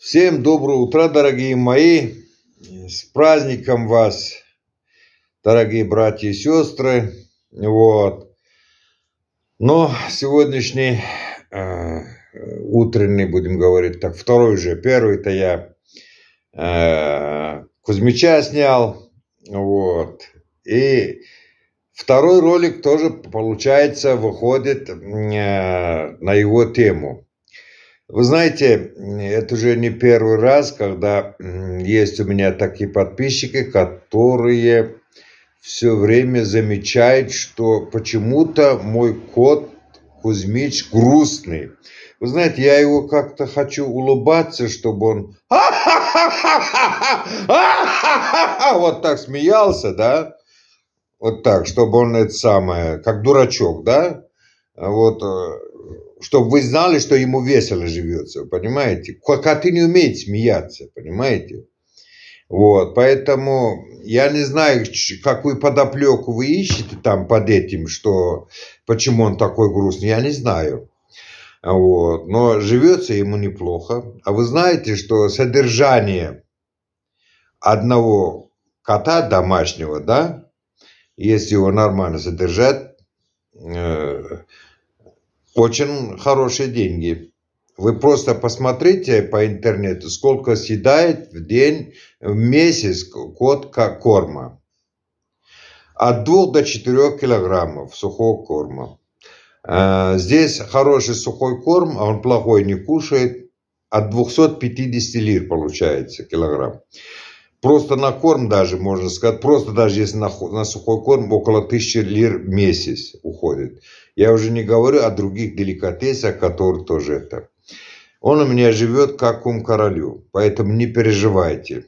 Всем доброе утро, дорогие мои. С праздником вас, дорогие братья и сестры. Вот. Но сегодняшний э, утренний, будем говорить так, второй уже, первый-то я э, Кузьмича снял. Вот. И второй ролик тоже, получается, выходит э, на его тему. Вы знаете, это уже не первый раз, когда есть у меня такие подписчики, которые все время замечают, что почему-то мой кот Кузьмич грустный. Вы знаете, я его как-то хочу улыбаться, чтобы он вот так смеялся, да? Вот так, чтобы он это самое, как дурачок, да? Вот чтобы вы знали, что ему весело живется, понимаете? Коты а не умеют смеяться, понимаете? Вот, поэтому я не знаю, какую подоплеку вы ищете там под этим, что, почему он такой грустный, я не знаю. А вот, но живется ему неплохо. А вы знаете, что содержание одного кота домашнего, да, если его нормально содержать, э, очень хорошие деньги. Вы просто посмотрите по интернету, сколько съедает в день, в месяц кот корма. От 2 до 4 килограммов сухого корма. А, здесь хороший сухой корм, а он плохой не кушает. От 250 лир получается килограмм. Просто на корм даже, можно сказать, просто даже если на, на сухой корм около тысячи лир в месяц уходит. Я уже не говорю о других деликатесах, которые тоже это. Он у меня живет как ум королю, поэтому не переживайте.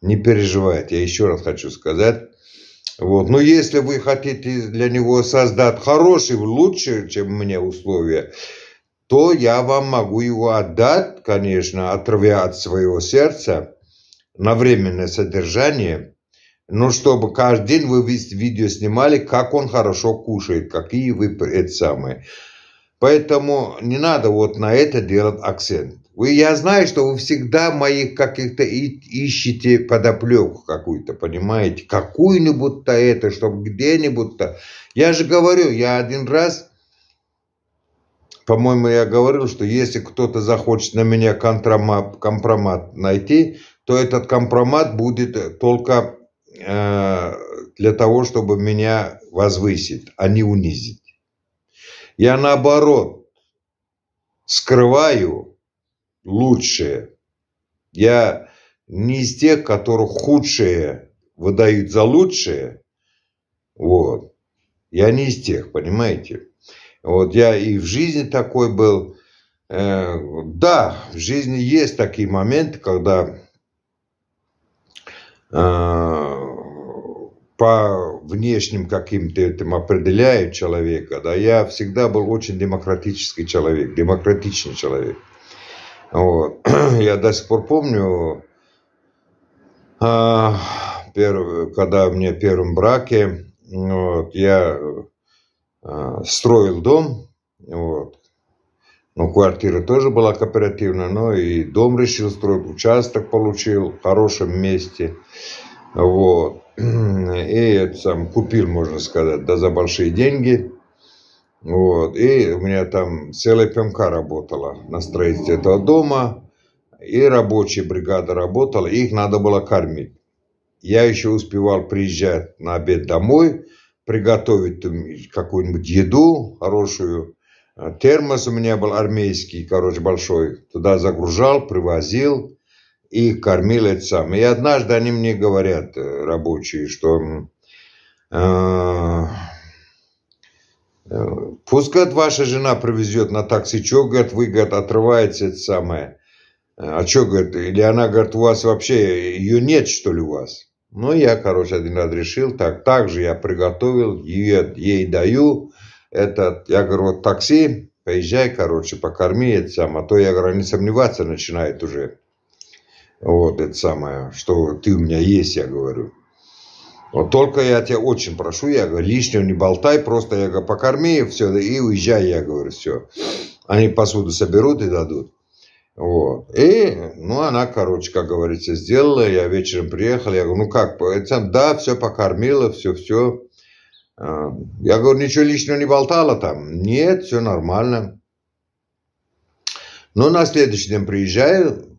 Не переживайте, я еще раз хочу сказать. Вот. Но если вы хотите для него создать хороший, лучше, чем мне условия, то я вам могу его отдать, конечно, отрывая от своего сердца на временное содержание, но чтобы каждый день вы видео снимали, как он хорошо кушает, какие вы это самое. Поэтому не надо вот на это делать акцент. Вы, я знаю, что вы всегда моих каких-то ищете подоплеку какую-то, понимаете? Какую-нибудь-то это, чтобы где-нибудь-то. Я же говорю, я один раз, по-моему, я говорил, что если кто-то захочет на меня компромат найти, то этот компромат будет э, только э, для того, чтобы меня возвысить, а не унизить. Я наоборот скрываю лучшее. Я не из тех, которых худшее выдают за лучшее. Вот. Я не из тех, понимаете? Вот я и в жизни такой был. Э, да, в жизни есть такие моменты, когда Э, по внешним каким-то этим определяет человека, да, я всегда был очень демократический человек, демократичный человек. Вот. Я до сих пор помню, а, э, первый, когда мне в первом браке, вот, я а, строил дом, вот, ну, квартира тоже была кооперативная, но и дом решил строить, участок получил в хорошем месте. Вот. И сам купил, можно сказать, да за большие деньги. Вот. И у меня там целая ПМК работала на строительстве этого дома. И рабочая бригада работала, их надо было кормить. Я еще успевал приезжать на обед домой, приготовить какую-нибудь еду хорошую, а термос у меня был армейский, короче, большой. Туда загружал, привозил и кормил это сам. И однажды они мне говорят, э, рабочие, что э, э, пусть, говорит, ваша жена привезет на такси, что, говорит, вы, говорит, отрываете это самое. А что, говорит, или она, говорит, у вас вообще, ее нет, что ли, у вас? Ну, я, короче, один раз решил, так, так же я приготовил, ей, ей даю, этот, я говорю, вот такси, поезжай, короче, покорми это самое, а то, я говорю, они сомневаться начинают уже. Вот это самое, что ты у меня есть, я говорю. Вот только я тебя очень прошу, я говорю, лишнего не болтай, просто я говорю, покорми, все, и уезжай, я говорю, все. Они посуду соберут и дадут. Вот. И, ну, она, короче, как говорится, сделала, я вечером приехал, я говорю, ну как, это, да, все покормила, все, все. Эм, я говорю, ничего личного не болтала там? Нет, все нормально. Но на следующий день приезжаю,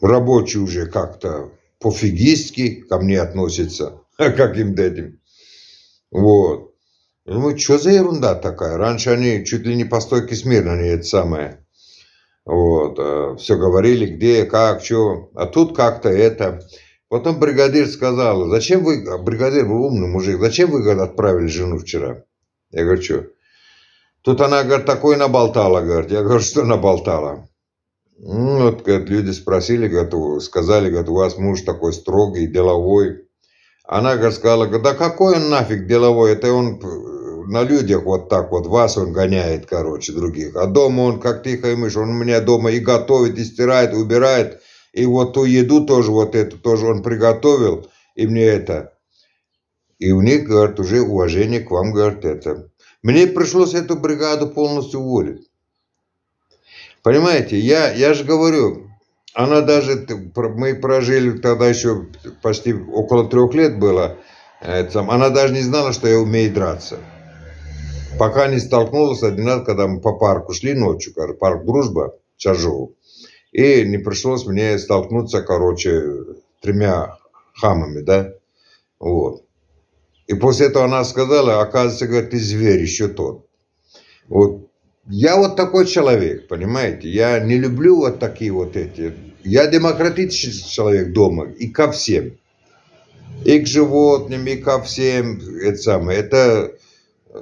рабочий уже как-то пофигистски ко мне относится, а как им этим. Вот. Ну, что за ерунда такая? Раньше они чуть ли не по стойке смирно, они это самое. Вот. Э, все говорили, где, как, что. А тут как-то это. Потом бригадир сказала, зачем вы, а бригадир был умный мужик, зачем вы, говорит, отправили жену вчера? Я говорю, что? Тут она, говорит, такое наболтала, говорит. Я говорю, что наболтала? Ну, вот, говорит, люди спросили, говорит, сказали, говорит, у вас муж такой строгий, деловой. Она, говорит, сказала, да какой он нафиг деловой, это он э, на людях вот так вот, вас он гоняет, короче, других. А дома он как тихая мышь, он у меня дома и готовит, и стирает, и убирает. И вот ту еду тоже, вот эту тоже он приготовил, и мне это. И у них, говорит, уже уважение к вам, говорит, это. Мне пришлось эту бригаду полностью уволить. Понимаете, я, я же говорю, она даже, мы прожили тогда еще почти около трех лет было, э, она даже не знала, что я умею драться. Пока не столкнулась один раз, когда мы по парку шли ночью, парк Дружба, Чажову. И не пришлось мне столкнуться, короче, тремя хамами, да? Вот. И после этого она сказала, оказывается, говорит, ты зверь еще тот. Вот. Я вот такой человек, понимаете? Я не люблю вот такие вот эти. Я демократичный человек дома и ко всем. И к животным, и ко всем. Это самое. Это,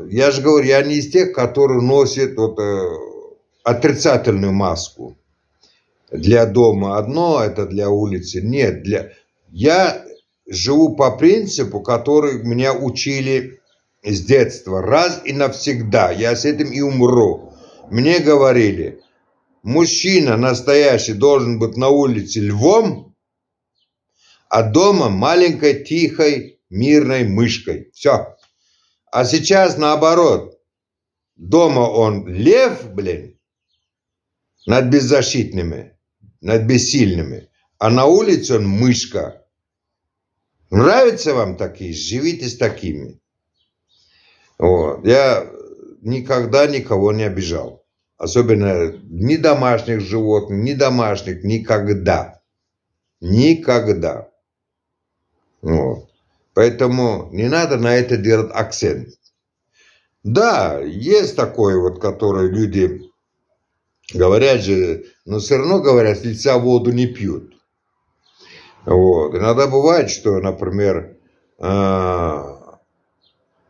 я же говорю, я не из тех, которые носят вот, э, отрицательную маску для дома одно, это для улицы. Нет, для... я живу по принципу, который меня учили с детства. Раз и навсегда. Я с этим и умру. Мне говорили, мужчина настоящий должен быть на улице львом, а дома маленькой, тихой, мирной мышкой. Все. А сейчас наоборот. Дома он лев, блин, над беззащитными над бессильными, а на улице он мышка. Нравятся вам такие? Живите с такими. Вот. Я никогда никого не обижал. Особенно ни домашних животных, ни домашних. Никогда. Никогда. Вот. Поэтому не надо на это делать акцент. Да, есть такое вот, которое люди Говорят же, но все равно, говорят, с лица воду не пьют. Вот. Иногда бывает, что, например, а,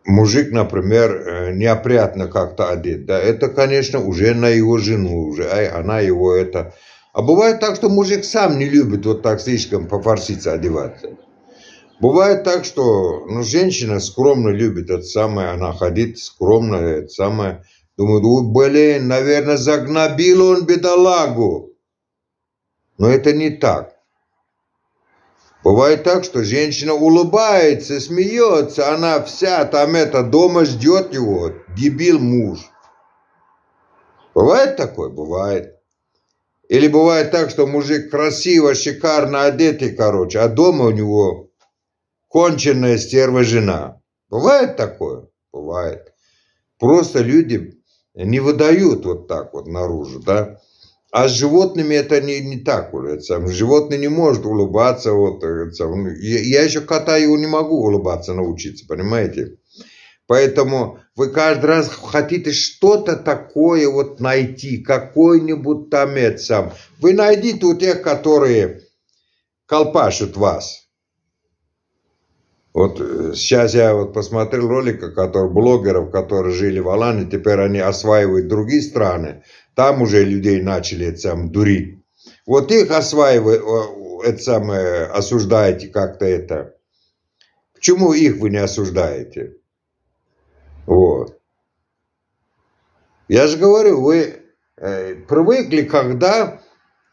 мужик, например, э, неопрятно как-то одет, да, это, конечно, уже на его жену, уже а она его это... А бывает так, что мужик сам не любит вот так слишком пофорситься одеваться. Бывает так, что ну, женщина скромно любит это самое, она ходит скромно, это самое, Думаю, ну, блин, наверное, загнобил он бедолагу. Но это не так. Бывает так, что женщина улыбается, смеется, она вся там это дома ждет его, дебил муж. Бывает такое? Бывает. Или бывает так, что мужик красиво, шикарно одетый, короче, а дома у него конченная стерва жена. Бывает такое? Бывает. Просто люди не выдают вот так вот наружу, да. А с животными это не, не так уже. Это, животное не может улыбаться. Вот, э, это, ну, я, я еще кота его не могу улыбаться научиться, понимаете? Поэтому вы каждый раз хотите что-то такое вот найти, какой-нибудь там это сам. Вы найдите у тех, которые колпашут вас. Вот сейчас э, я вот посмотрел ролик, который, блогеров, которые жили в Алане, теперь они осваивают другие страны. Там уже людей начали это сам дурить. Вот их осваивают, это самое, осуждаете как-то это. Почему их вы не осуждаете? Вот. Я же говорю, вы э, привыкли, когда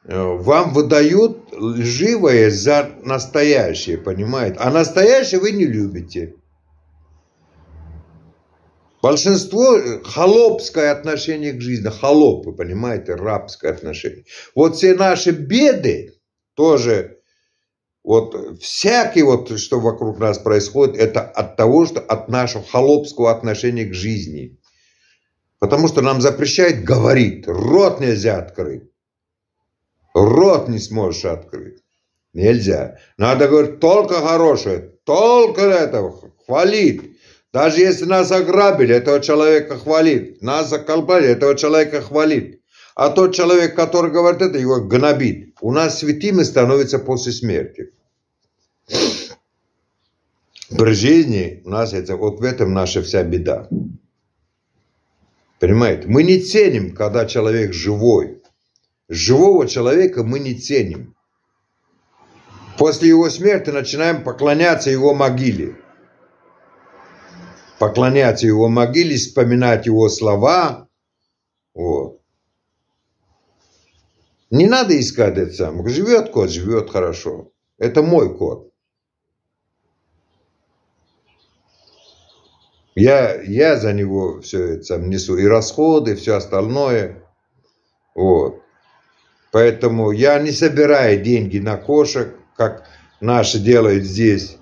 Э, вам выдают живое за настоящее, понимаете? А настоящее вы не любите. Большинство э, холопское отношение к жизни, холопы, понимаете, рабское отношение. Вот все наши беды тоже, вот всякий вот, что вокруг нас происходит, это от того, что от нашего холопского отношения к жизни. Потому что нам запрещают говорить, рот нельзя открыть рот не сможешь открыть. Нельзя. Надо говорить только хорошее, только этого хвалить. Даже если нас ограбили, этого человека хвалит. Нас заколбали, этого человека хвалит. А тот человек, который говорит это, его гнобит. У нас святимы становится после смерти. При жизни у нас это, вот в этом наша вся беда. Понимаете? Мы не ценим, когда человек живой. Живого человека мы не ценим. После его смерти начинаем поклоняться его могиле. Поклоняться его могиле, вспоминать его слова. Вот. Не надо искать это сам. Живет кот, живет хорошо. Это мой кот. Я, я за него все это сам несу. И расходы, и все остальное. Вот. Поэтому я не собираю деньги на кошек, как наши делают здесь.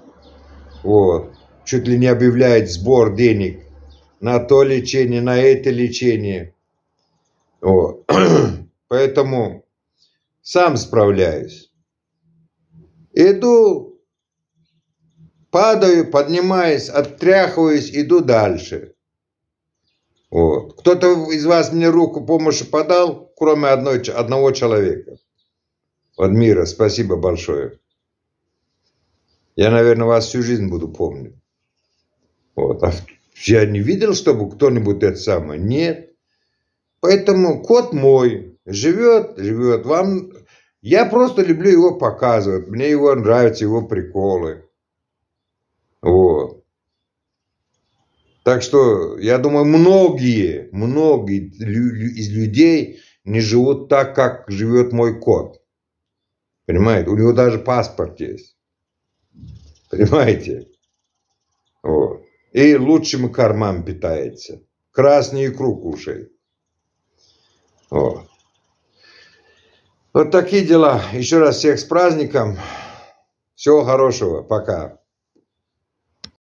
Вот. Чуть ли не объявляет сбор денег на то лечение, на это лечение. Вот. Поэтому сам справляюсь. Иду, падаю, поднимаюсь, оттряхиваюсь, иду дальше. Вот. Кто-то из вас мне руку помощи подал, кроме одной, одного человека. Адмира, спасибо большое. Я, наверное, вас всю жизнь буду помнить. Вот. А я не видел, чтобы кто-нибудь это самое. Нет. Поэтому кот мой живет, живет. Вам... Я просто люблю его показывать. Мне его нравятся его приколы. Вот. Так что, я думаю, многие, многие из людей не живут так, как живет мой кот. Понимаете? У него даже паспорт есть. Понимаете? Вот. И лучшим кормам питается. Красный икру кушает. Вот. Вот такие дела. Еще раз всех с праздником. Всего хорошего. Пока.